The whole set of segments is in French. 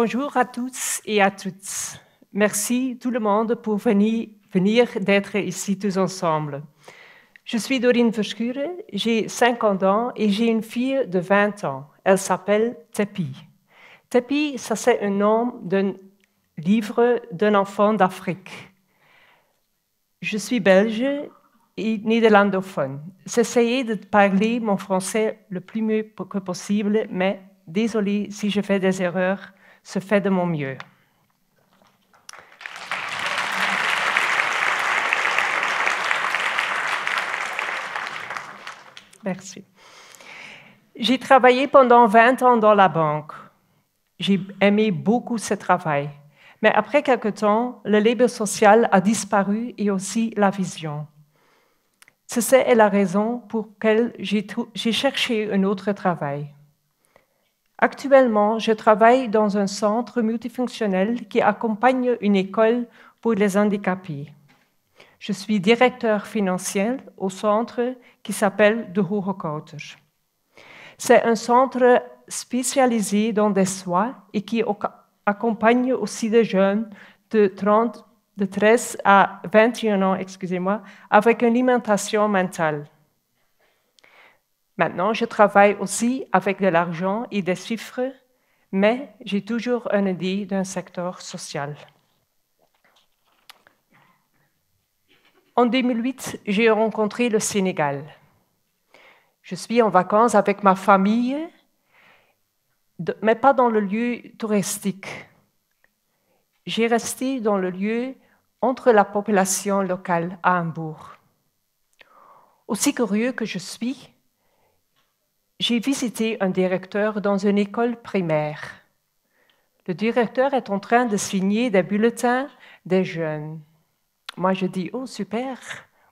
Bonjour à tous et à toutes. Merci tout le monde pour venir, venir d'être ici tous ensemble. Je suis Dorine Verschure, j'ai 50 ans et j'ai une fille de 20 ans. Elle s'appelle Tepi. Tepi, ça c'est un nom d'un livre d'un enfant d'Afrique. Je suis belge et néerlandophone. J'essayais de parler mon français le plus mieux que possible, mais désolé si je fais des erreurs se fait de mon mieux. Merci. J'ai travaillé pendant 20 ans dans la banque. J'ai aimé beaucoup ce travail. Mais après quelque temps, le libre social a disparu et aussi la vision. C'est la raison pour laquelle j'ai cherché un autre travail. Actuellement, je travaille dans un centre multifonctionnel qui accompagne une école pour les handicapés. Je suis directeur financier au centre qui s'appelle De Hohe C'est un centre spécialisé dans des soins et qui accompagne aussi des jeunes de, de 13 à 21 ans, excusez-moi, avec une alimentation mentale. Maintenant, je travaille aussi avec de l'argent et des chiffres, mais j'ai toujours un idée d'un secteur social. En 2008, j'ai rencontré le Sénégal. Je suis en vacances avec ma famille, mais pas dans le lieu touristique. J'ai resté dans le lieu entre la population locale à Hambourg. Aussi curieux que je suis, j'ai visité un directeur dans une école primaire. Le directeur est en train de signer des bulletins des jeunes. Moi, je dis, oh, super,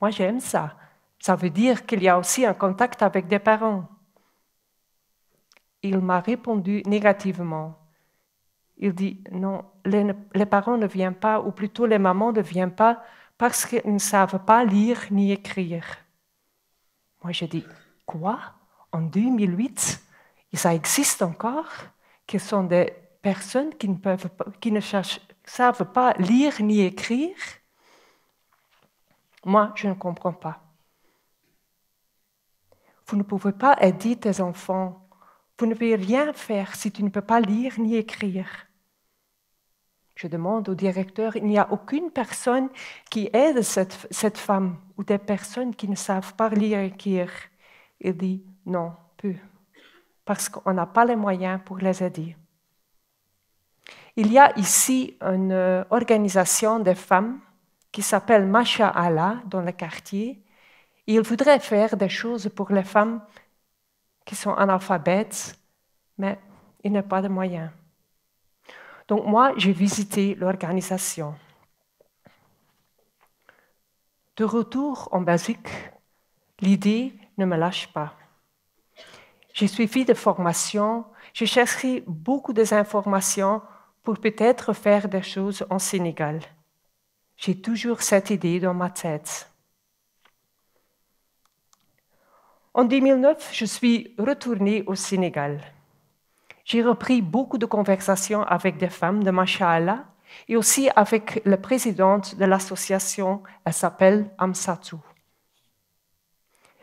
moi j'aime ça. Ça veut dire qu'il y a aussi un contact avec des parents. Il m'a répondu négativement. Il dit, non, les, parents ne viennent pas, ou plutôt les mamans ne viennent pas parce qu'ils ne savent pas lire ni écrire. Moi, je dis, quoi en 2008, ça existe encore, qui sont des personnes qui ne, savent pas lire ni écrire. Moi, je ne comprends pas. Vous ne pouvez pas aider tes enfants. Vous ne pouvez rien faire si tu ne peux pas lire ni écrire. Je demande au directeur, il n'y a aucune personne qui aide cette, cette femme ou des personnes qui ne savent pas lire et écrire il dit non, peu, parce qu'on n'a pas les moyens pour les aider. Il y a ici une euh, organisation de femmes qui s'appelle Masha Allah dans le quartier. Et il voudrait faire des choses pour les femmes qui sont analphabètes, mais il n'a pas de moyens. Donc moi, j'ai visité l'organisation. De retour en basique, l'idée ne me lâche pas. J'ai suivi des formations, j'ai cherché beaucoup d'informations pour peut-être faire des choses en Sénégal. J'ai toujours cette idée dans ma tête. En 2009, je suis retournée au Sénégal. J'ai repris beaucoup de conversations avec des femmes de Masha'Allah et aussi avec la présidente de l'association, elle s'appelle Amsatou.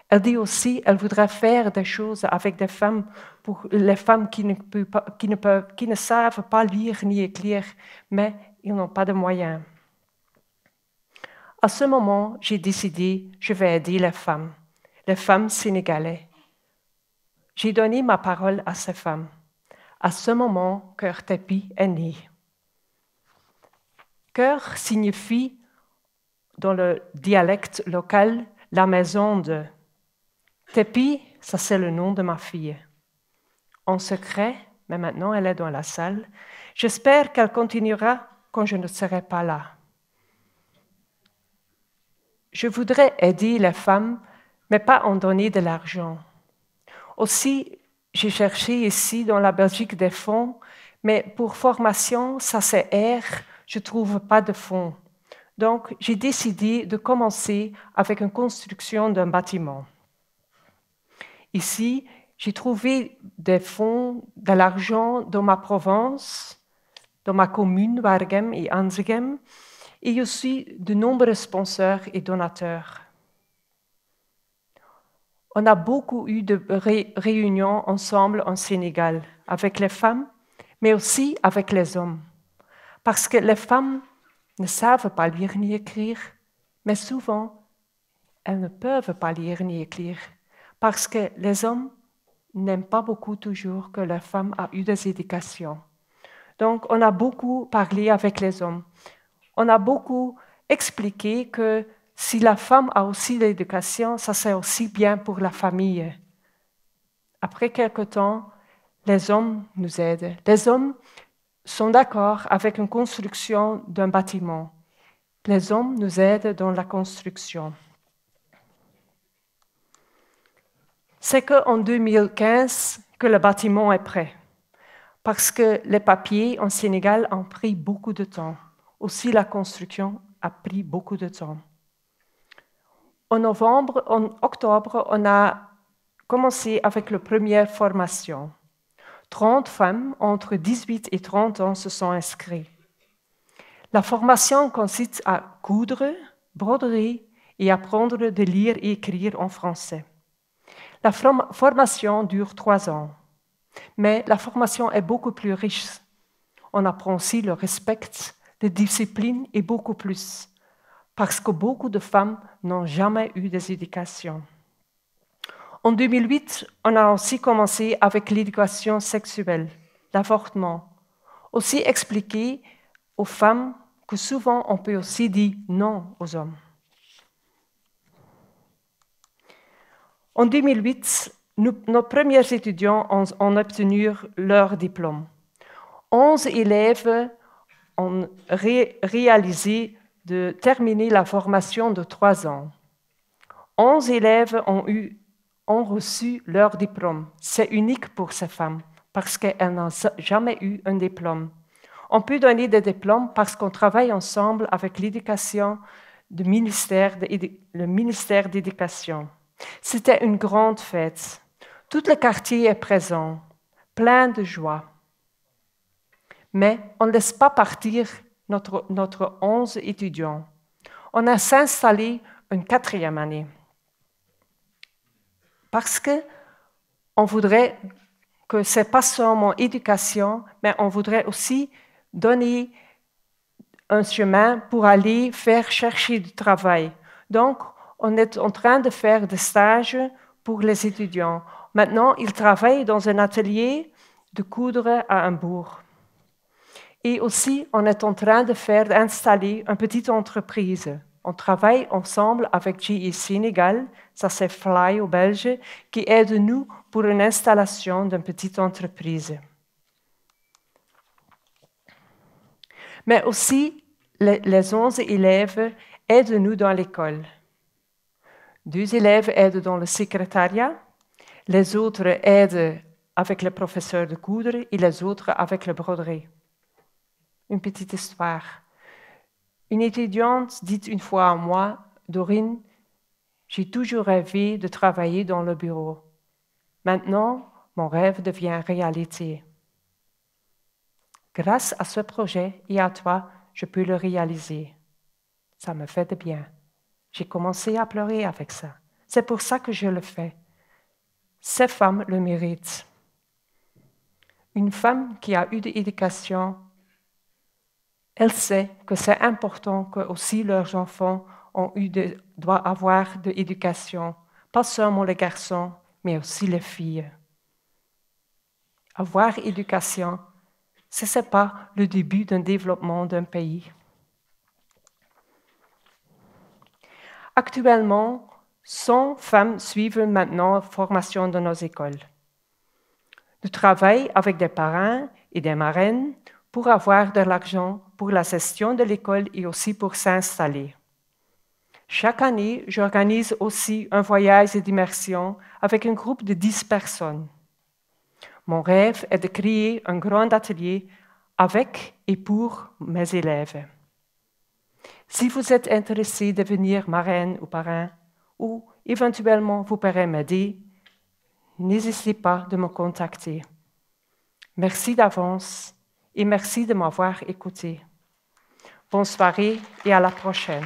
Elle dit aussi, elle voudrait faire des choses avec des femmes, pour les femmes qui ne, savent pas lire ni écrire, mais ils n'ont pas de moyens. À ce moment, j'ai décidé, je vais aider les femmes, les femmes sénégalaises. J'ai donné ma parole à ces femmes. À ce moment, Cœur tepi est né. Cœur signifie, dans le dialecte local, la maison de. Tepi, ça c'est le nom de ma fille. En secret, mais maintenant elle est dans la salle, j'espère qu'elle continuera quand je ne serai pas là. Je voudrais aider les femmes, mais pas en donner de l'argent. Aussi, j'ai cherché ici dans la Belgique des fonds, mais pour formation, ça c'est R, je ne trouve pas de fonds. Donc, j'ai décidé de commencer avec une construction d'un bâtiment ici, j'ai trouvé des fonds, de l'argent dans ma province, dans ma commune, Wargem et Anzegem, et aussi de nombreux sponsors et donateurs. On a beaucoup eu de réunions ensemble en Sénégal, avec les femmes, mais aussi avec les hommes. Parce que les femmes ne savent pas lire ni écrire, mais souvent, elles ne peuvent pas lire ni écrire. Parce que les hommes n'aiment pas beaucoup toujours que la femme a eu des éducations. Donc, on a beaucoup parlé avec les hommes. On a beaucoup expliqué que si la femme a aussi l'éducation, ça c'est aussi bien pour la famille. Après quelque temps, les hommes nous aident. Les hommes sont d'accord avec une construction d'un bâtiment. Les hommes nous aident dans la construction. c'est qu'en 2015 que le bâtiment est prêt. Parce que les papiers en Sénégal ont pris beaucoup de temps. Aussi, la construction a pris beaucoup de temps. En novembre, en octobre, on a commencé avec la première formation. 30 femmes entre 18 et 30 ans se sont inscrites. La formation consiste à coudre, broderie et apprendre de lire et écrire en français. La formation dure trois ans, mais la formation est beaucoup plus riche. On apprend aussi le respect, les disciplines et beaucoup plus, parce que beaucoup de femmes n'ont jamais eu des éducations. En 2008, on a aussi commencé avec l'éducation sexuelle, l'avortement. Aussi expliquer aux femmes que souvent on peut aussi dire non aux hommes. En 2008, nos premiers étudiants ont, obtenu leur diplôme. Onze élèves ont réalisé de terminer la formation de trois ans. Onze élèves ont, eu, ont reçu leur diplôme. C'est unique pour ces femmes parce qu'elles n'ont jamais eu un diplôme. On peut donner des diplômes parce qu'on travaille ensemble avec l'éducation du ministère, le ministère d'éducation. C'était une grande fête. Tout le quartier est présent, plein de joie. Mais on ne laisse pas partir notre, notre 11 étudiants. On a s'installé une quatrième année parce que on voudrait que ce n'est pas seulement éducation, mais on voudrait aussi donner un chemin pour aller faire chercher du travail. Donc, on est en train de faire des stages pour les étudiants. Maintenant, ils travaillent dans un atelier de coudre à Hambourg. Et aussi, on est en train de faire installer une petite entreprise. On travaille ensemble avec GE Sénégal, ça c'est Fly au Belge, qui aide nous pour une installation d'une petite entreprise. Mais aussi, les 11 élèves aident nous dans l'école. Deux élèves aident dans le secrétariat, les autres aident avec le professeur de coudre et les autres avec le broderie. Une petite histoire. Une étudiante dit une fois à moi, Dorine, j'ai toujours rêvé de travailler dans le bureau. Maintenant, mon rêve devient réalité. Grâce à ce projet et à toi, je peux le réaliser. Ça me fait de bien. J'ai commencé à pleurer avec ça. C'est pour ça que je le fais. Ces femmes le méritent. Une femme qui a eu de l'éducation, elle sait que c'est important que aussi leurs enfants ont eu doivent avoir de l'éducation, pas seulement les garçons, mais aussi les filles. Avoir éducation, ce n'est pas le début d'un développement d'un pays. Actuellement, 100 femmes suivent maintenant la formation de nos écoles. Nous travaillons avec des parents et des marraines pour avoir de l'argent pour la gestion de l'école et aussi pour s'installer. Chaque année, j'organise aussi un voyage d'immersion avec un groupe de 10 personnes. Mon rêve est de créer un grand atelier avec et pour mes élèves. Si vous êtes intéressé à devenir marraine ou parrain, ou éventuellement vous pourrez m'aider, n'hésitez pas de me contacter. Merci d'avance et merci de m'avoir écouté. Bonne soirée et à la prochaine.